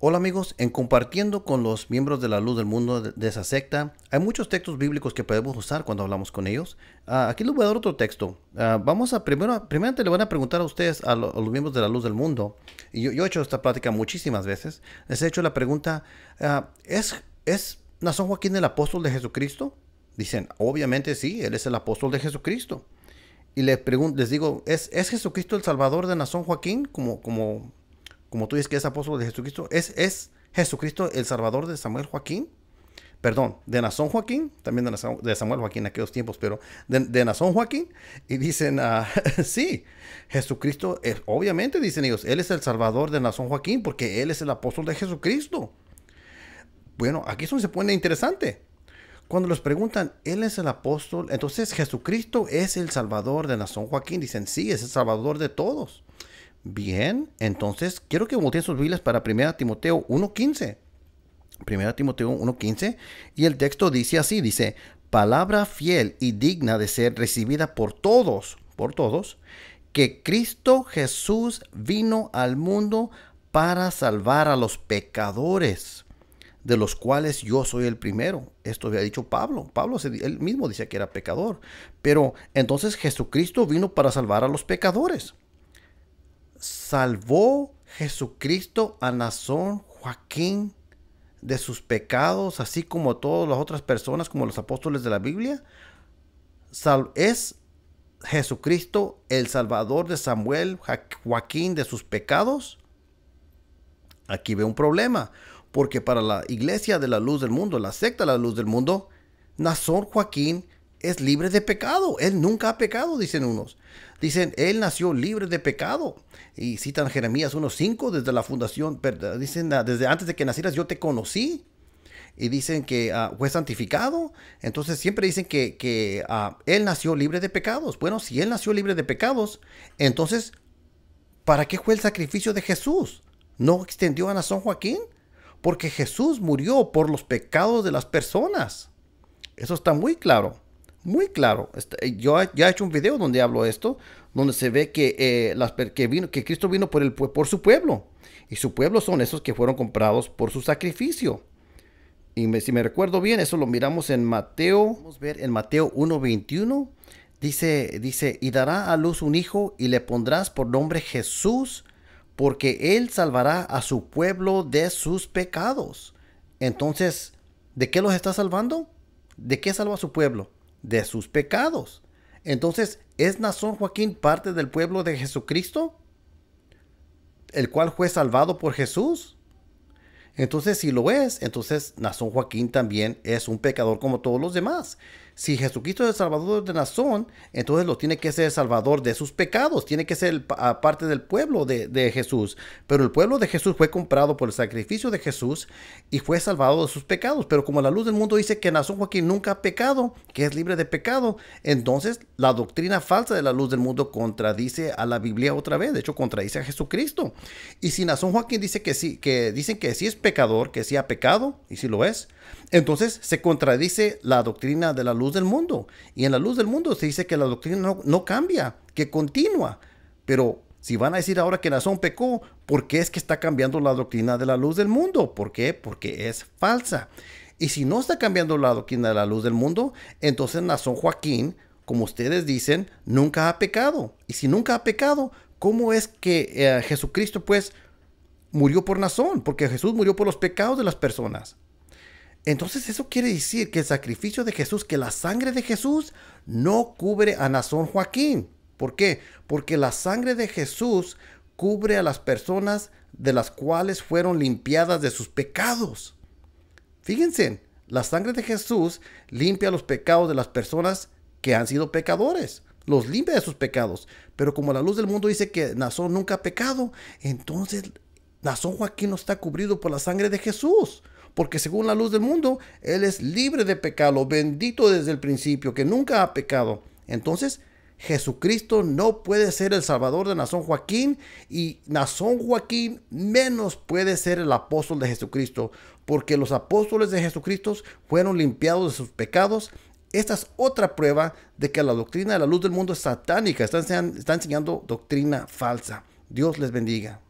Hola amigos, en compartiendo con los miembros de la luz del mundo de, esa secta, hay muchos textos bíblicos que podemos usar cuando hablamos con ellos. Ah, aquí les voy a dar otro texto. Ah, vamos a primero, primero le van a preguntar a ustedes, a, los miembros de la luz del mundo, y yo, he hecho esta plática muchísimas veces, les he hecho la pregunta, ah, ¿es, ¿es Nazón Joaquín el apóstol de Jesucristo? Dicen, obviamente sí, él es el apóstol de Jesucristo. Y les, les digo, ¿es, ¿es Jesucristo el Salvador de Nazón Joaquín? Como, como como tú dices que es apóstol de Jesucristo, es, es Jesucristo el Salvador de Samuel Joaquín, perdón, de Nazón Joaquín, también de, Nazón, Samuel Joaquín en aquellos tiempos, pero de, Nazón Joaquín, y dicen, ah, sí, Jesucristo, eh, obviamente dicen ellos, Él es el Salvador de Nazón Joaquín, porque Él es el apóstol de Jesucristo. Bueno, aquí eso se pone interesante. Cuando les preguntan, Él es el apóstol, entonces Jesucristo es el Salvador de Nazón Joaquín, dicen, sí, es el Salvador de todos. Bien, entonces quiero que volteen sus Biblias para 1 Timoteo 1.15. 1 Timoteo 1.15 y el texto dice así, dice, palabra fiel y digna de ser recibida por todos, por todos, que Cristo Jesús vino al mundo para salvar a los pecadores, de los cuales yo soy el primero. Esto había dicho Pablo. Pablo él mismo decía que era pecador. Pero entonces Jesucristo vino para salvar a los pecadores salvó Jesucristo a Nazón Joaquín de sus pecados, así como todas las otras personas, como los apóstoles de la Biblia? ¿Es Jesucristo el Salvador de Samuel Joaquín de sus pecados? Aquí ve un problema, porque para la iglesia de la luz del mundo, la secta de la luz del mundo, Nazón Joaquín es libre de pecado. Él nunca ha pecado, dicen unos. Dicen, él nació libre de pecado. Y citan Jeremías 1.5, desde la fundación, dicen, ah, desde antes de que nacieras yo te conocí. Y dicen que ah, fue santificado. Entonces siempre dicen que, ah, él nació libre de pecados. Bueno, si él nació libre de pecados, entonces, ¿para qué fue el sacrificio de Jesús? ¿No extendió a San Joaquín? Porque Jesús murió por los pecados de las personas. Eso está muy claro muy claro. Este, eh, yo ya he hecho un video donde hablo esto, donde se ve que, eh, las, vino, que Cristo vino por, el, por su pueblo. Y su pueblo son esos que fueron comprados por su sacrificio. Y si me recuerdo bien, eso lo miramos en Mateo, vamos a ver en Mateo 1.21, dice, dice, y dará a luz un hijo y le pondrás por nombre Jesús, porque él salvará a su pueblo de sus pecados. Entonces, ¿de qué los está salvando? ¿De qué salva a su pueblo? de sus pecados. Entonces, ¿es Nazón Joaquín parte del pueblo de Jesucristo? ¿El cual fue salvado por Jesús? Entonces, si lo es, entonces Nazón Joaquín también es un pecador como todos los demás si Jesucristo es el Salvador de Nazón, entonces lo tiene que ser Salvador de sus pecados, tiene que ser parte del pueblo de, Jesús. Pero el pueblo de Jesús fue comprado por el sacrificio de Jesús y fue salvado de sus pecados. Pero como la luz del mundo dice que Nazón Joaquín nunca ha pecado, que es libre de pecado, entonces la doctrina falsa de la luz del mundo contradice a la Biblia otra vez, de hecho contradice a Jesucristo. Y si Nazón Joaquín dice que sí, que dicen que sí es pecador, que sí ha pecado, y si sí lo es, entonces se contradice la doctrina de la luz del mundo. Y en la luz del mundo se dice que la doctrina no, cambia, que continúa. Pero si van a decir ahora que Nazón pecó, ¿por qué es que está cambiando la doctrina de la luz del mundo? ¿Por qué? Porque es falsa. Y si no está cambiando la doctrina de la luz del mundo, entonces Nazón Joaquín, como ustedes dicen, nunca ha pecado. Y si nunca ha pecado, ¿cómo es que eh, Jesucristo pues murió por Nazón? Porque Jesús murió por los pecados de las personas. Entonces eso quiere decir que el sacrificio de Jesús, que la sangre de Jesús no cubre a Nazón Joaquín. ¿Por qué? Porque la sangre de Jesús cubre a las personas de las cuales fueron limpiadas de sus pecados. Fíjense, la sangre de Jesús limpia los pecados de las personas que han sido pecadores. Los limpia de sus pecados. Pero como la luz del mundo dice que Nazón nunca ha pecado, entonces Nazón Joaquín no está cubrido por la sangre de Jesús porque según la luz del mundo, Él es libre de pecado, bendito desde el principio, que nunca ha pecado. Entonces, Jesucristo no puede ser el Salvador de Nazón Joaquín y Nazón Joaquín menos puede ser el apóstol de Jesucristo, porque los apóstoles de Jesucristo fueron limpiados de sus pecados. Esta es otra prueba de que la doctrina de la luz del mundo es satánica, está, enseñando, está enseñando doctrina falsa. Dios les bendiga.